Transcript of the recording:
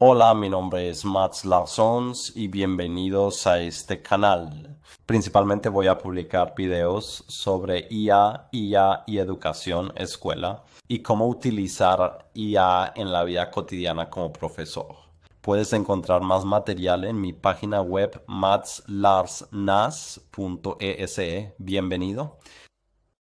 Hola, mi nombre es Mats Larsons y bienvenidos a este canal. Principalmente voy a publicar videos sobre IA, IA y educación, escuela y cómo utilizar IA en la vida cotidiana como profesor. Puedes encontrar más material en mi página web matslarsnas.ese. E. Bienvenido.